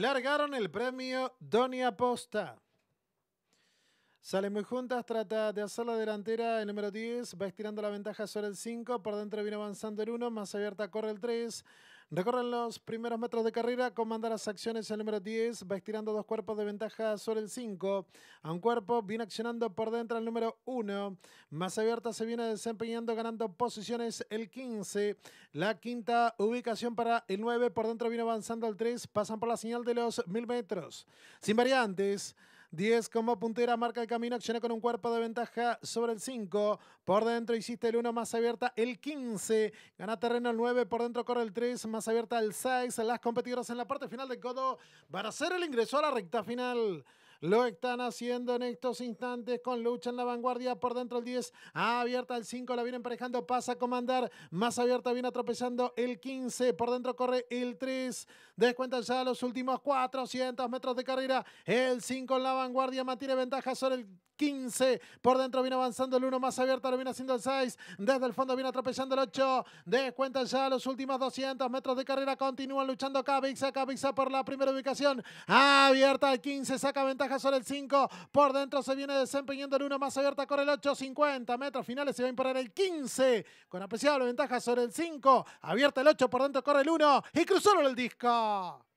largaron el premio Donia Posta. Salen muy juntas, trata de hacer la delantera el número 10, va estirando la ventaja sobre el 5, por dentro viene avanzando el 1, más abierta corre el 3. Recorren los primeros metros de carrera comanda las acciones el número 10, va estirando dos cuerpos de ventaja sobre el 5. A un cuerpo viene accionando por dentro el número 1. Más abierta se viene desempeñando, ganando posiciones el 15. La quinta ubicación para el 9, por dentro viene avanzando el 3, pasan por la señal de los 1000 metros. Sin variantes. 10 como puntera, marca el camino, acciona con un cuerpo de ventaja sobre el 5. Por dentro hiciste el 1, más abierta el 15. Gana terreno el 9, por dentro corre el 3, más abierta el 6. Las competidoras en la parte final del codo van a hacer el ingreso a la recta final. Lo están haciendo en estos instantes con lucha en la vanguardia por dentro el 10. Ah, abierta el 5, la viene emparejando, pasa a comandar. Más abierta viene atropellando el 15. Por dentro corre el 3. Descuentan ya los últimos 400 metros de carrera. El 5 en la vanguardia mantiene ventaja sobre el 15. Por dentro viene avanzando el 1 más abierto, lo viene haciendo el 6. Desde el fondo viene atropellando el 8. Descuentan ya los últimos 200 metros de carrera. Continúan luchando Cabixa, Cabixa por la primera ubicación. Abierta el 15, saca ventaja sobre el 5. Por dentro se viene desempeñando el 1 más abierta corre el 8. 50 metros finales se va a imponer el 15. Con apreciable ventaja sobre el 5. Abierta el 8 por dentro corre el 1. Y cruzaron el disco.